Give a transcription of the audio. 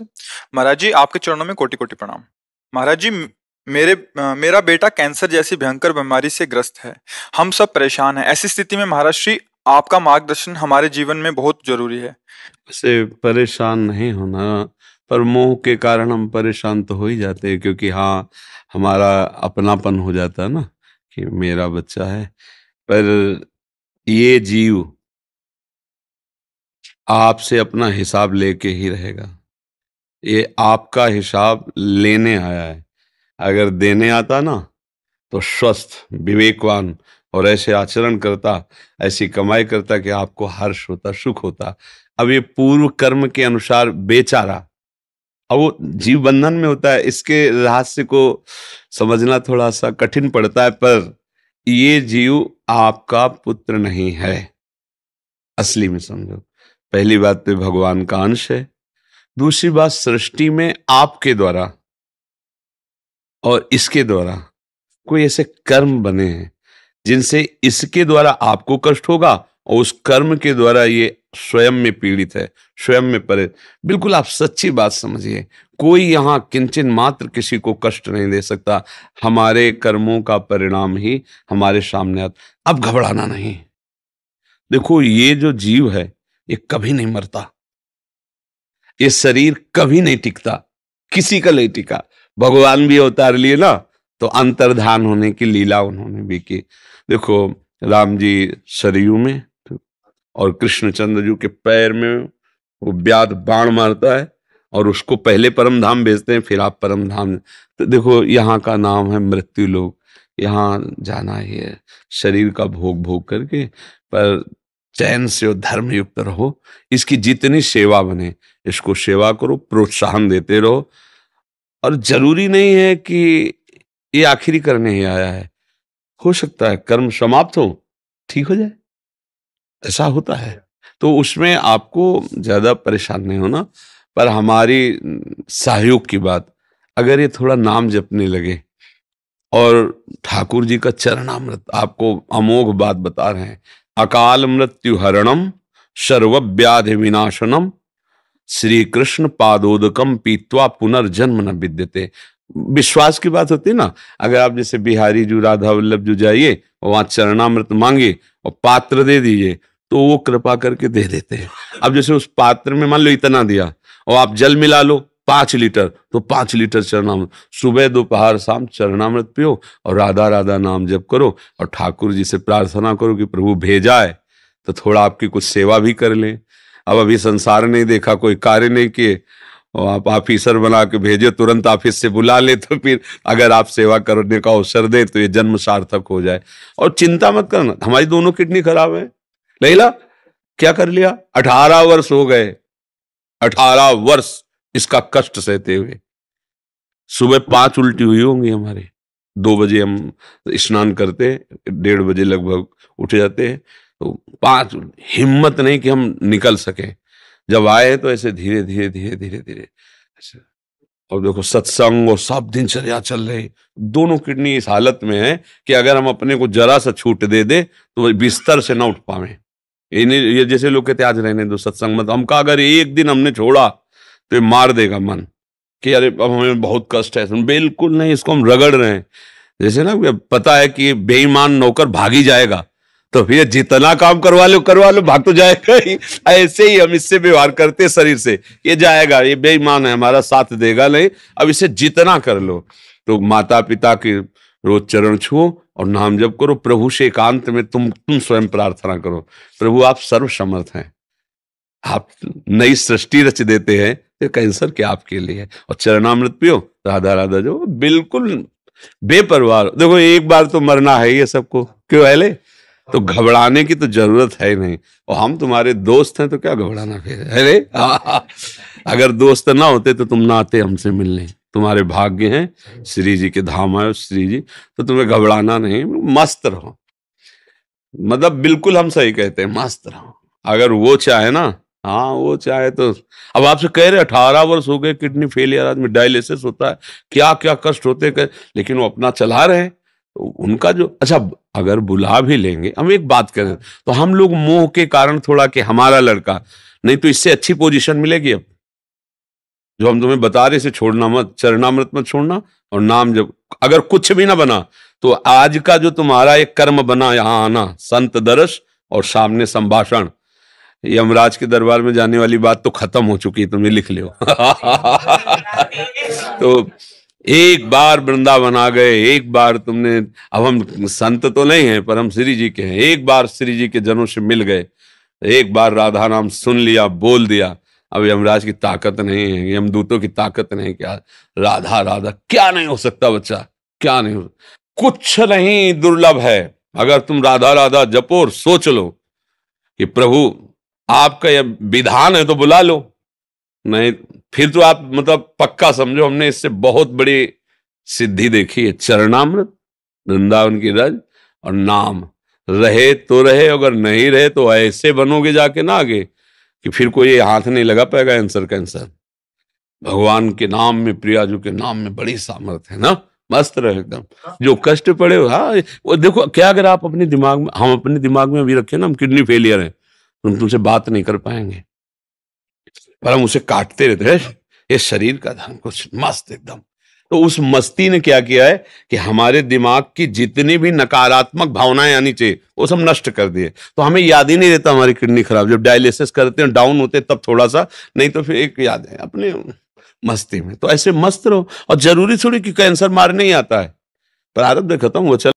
महाराज जी आपके चरणों में कोटि कोटि प्रणाम महाराज जी मेरे मेरा बेटा कैंसर जैसी भयंकर बीमारी से ग्रस्त है हम सब परेशान हैं ऐसी स्थिति में महाराज श्री आपका मार्गदर्शन हमारे जीवन में बहुत जरूरी है से परेशान नहीं होना पर मोह के कारण हम परेशान तो हो ही जाते हैं क्योंकि हाँ हमारा अपनापन हो जाता है ना कि मेरा बच्चा है पर ये जीव आपसे अपना हिसाब लेके ही रहेगा ये आपका हिसाब लेने आया है अगर देने आता ना तो स्वस्थ विवेकवान और ऐसे आचरण करता ऐसी कमाई करता कि आपको हर्ष होता सुख होता अब ये पूर्व कर्म के अनुसार बेचारा अब वो जीव बंधन में होता है इसके रहस्य को समझना थोड़ा सा कठिन पड़ता है पर ये जीव आपका पुत्र नहीं है असली में समझो पहली बात तो भगवान का अंश है दूसरी बात सृष्टि में आपके द्वारा और इसके द्वारा कोई ऐसे कर्म बने हैं जिनसे इसके द्वारा आपको कष्ट होगा और उस कर्म के द्वारा ये स्वयं में पीड़ित है स्वयं में परे बिल्कुल आप सच्ची बात समझिए कोई यहाँ किंचन मात्र किसी को कष्ट नहीं दे सकता हमारे कर्मों का परिणाम ही हमारे सामने आता अब घबराना नहीं देखो ये जो जीव है ये कभी नहीं मरता ये शरीर कभी नहीं टिकता किसी का नहीं टिका भगवान भी अवतार लिए ना तो अंतर्धान होने की लीला उन्होंने भी की देखो राम जी सरयू में और कृष्णचंद्र जी के पैर में वो व्याध बाण मारता है और उसको पहले परम धाम भेजते हैं फिर आप परम धाम तो देखो यहाँ का नाम है मृत्यु लोग यहाँ जाना ही है शरीर का भोग भोग करके पर चैन से और युक्त रहो इसकी जितनी सेवा बने इसको सेवा करो प्रोत्साहन देते रहो और जरूरी नहीं है कि ये आखिरी करने ही आया है हो सकता है कर्म समाप्त हो ठीक हो जाए ऐसा होता है तो उसमें आपको ज़्यादा परेशान नहीं होना पर हमारी सहयोग की बात अगर ये थोड़ा नाम जपने लगे और ठाकुर जी का चरणामृत आपको अमोघ बात बता रहे हैं अकाल मृत्यु हरणम सर्वव्याधि विनाशनम श्री कृष्ण पादोदकम पीतवा पुनर्जन्म न विद्यते विश्वास की बात होती है ना अगर आप जैसे बिहारी जू राधा वल्लभ जू जाइए और वहां चरणामृत मांगे और पात्र दे दीजिए तो वो कृपा करके दे देते हैं अब जैसे उस पात्र में मान लो इतना दिया और आप जल मिला लो पांच लीटर तो पांच लीटर चरणामृत सुबह दोपहर शाम चरणामृत पियो और राधा राधा नाम जप करो और ठाकुर जी से प्रार्थना करो कि प्रभु भेजा है तो थोड़ा आपकी कुछ सेवा भी कर लें अब अभी संसार नहीं देखा कोई कार्य नहीं किए और आप ऑफिसर बना के भेजे तुरंत ऑफिस से बुला ले तो फिर अगर आप सेवा करने का अवसर दें तो ये जन्म सार्थक हो जाए और चिंता मत करना हमारी दोनों किडनी खराब है लेला क्या कर लिया अठारह वर्ष हो गए अठारह वर्ष इसका कष्ट सहते हुए सुबह पांच उल्टी हुई होंगी हमारे दो बजे हम स्नान करते हैं डेढ़ बजे लगभग उठ जाते हैं तो पांच हिम्मत नहीं कि हम निकल सके जब आए तो ऐसे धीरे धीरे धीरे धीरे धीरे और देखो सत्संग और सब दिनचर्या चल रही दोनों किडनी इस हालत में है कि अगर हम अपने को जरा सा छूट दे दे तो बिस्तर से ना उठ पावे ये जैसे लोग कहते आज रहने दो सत्संग मत हम कहा अगर एक दिन हमने छोड़ा तो मार देगा मन कि अरे अब हमें बहुत कष्ट है बिल्कुल नहीं इसको हम रगड़ रहे हैं जैसे ना पता है कि बेईमान नौकर भागी जाएगा तो फिर जितना काम करवा लो करवा लो भाग तो जाएगा ही ऐसे ही हम इससे व्यवहार करते शरीर से ये जाएगा ये बेईमान है हमारा साथ देगा नहीं अब इसे जितना कर लो तो माता पिता के रोज चरण छुओ और नाम जब करो प्रभु से एकांत में तुम तुम स्वयं प्रार्थना करो प्रभु आप सर्वसमर्थ हैं आप नई सृष्टि रच देते हैं तो कैंसर क्या आपके लिए है और चरणामृत पियो राधा राधा जो बिल्कुल बेपरवार देखो एक बार तो मरना है ये सबको क्यों पहले तो घबराने की तो जरूरत है नहीं और हम तुम्हारे दोस्त हैं तो क्या घबराना फिर अरे अगर दोस्त ना होते तो तुम ना आते हमसे मिलने तुम्हारे भाग्य हैं श्री जी के धाम आयो श्री जी तो तुम्हें घबराना नहीं मस्त रहो मतलब बिल्कुल हम सही कहते हैं मस्त रहो अगर वो चाहे ना हाँ वो चाहे तो अब आपसे कह रहे अठारह वर्ष हो गए किडनी फेलियर आदमी डायलिसिस होता है क्या क्या कष्ट होते कर, लेकिन वो अपना चला रहे हैं तो उनका जो अच्छा अगर बुला भी लेंगे हम एक बात करें तो हम लोग मोह के कारण थोड़ा कि हमारा लड़का नहीं तो इससे अच्छी पोजीशन मिलेगी अब जो हम तुम्हें बता रहे से छोड़ना मत चरणामृत मत छोड़ना और नाम जब अगर कुछ भी ना बना तो आज का जो तुम्हारा एक कर्म बना यहाँ आना संत दर्श और सामने संभाषण यमराज के दरबार में जाने वाली बात तो खत्म हो चुकी है तुमने लिख लियो तो एक बार वृंदावन आ गए एक बार तुमने अब हम संत तो नहीं है पर हम श्री जी के हैं एक बार श्री जी के जनों से मिल गए एक बार राधा नाम सुन लिया बोल दिया अब यमराज की ताकत नहीं है यमदूतों की ताकत नहीं क्या राधा राधा क्या नहीं हो सकता बच्चा क्या नहीं हो कुछ नहीं दुर्लभ है अगर तुम राधा राधा जपो और सोच लो कि प्रभु आपका यह विधान है तो बुला लो नहीं फिर तो आप मतलब पक्का समझो हमने इससे बहुत बड़ी सिद्धि देखी है चरणामृत वृंदावन की रज और नाम रहे तो रहे अगर नहीं रहे तो ऐसे बनोगे जाके ना आगे कि फिर कोई हाथ नहीं लगा पाएगा आंसर कैंसर भगवान के नाम में प्रिया जी के नाम में बड़ी सामर्थ है ना मस्त रहे एकदम जो कष्ट पड़े हाँ वो देखो क्या अगर आप अपने दिमाग में हम अपने दिमाग में अभी रखे ना हम किडनी फेलियर हैं हम तुमसे बात नहीं कर पाएंगे पर हम उसे काटते रहते हैं ये शरीर का धन कुछ मस्त एकदम तो उस मस्ती ने क्या किया है कि हमारे दिमाग की जितनी भी नकारात्मक भावनाएं आनी चाहिए वो सब नष्ट कर दिए तो हमें याद ही नहीं रहता हमारी किडनी खराब जब डायलिसिस करते हैं डाउन होते तब थोड़ा सा नहीं तो फिर एक याद है अपने मस्ती में तो ऐसे मस्त रहो और जरूरी थोड़ी कि कैंसर मारने ही आता है प्रारब्ध खत्म वो चल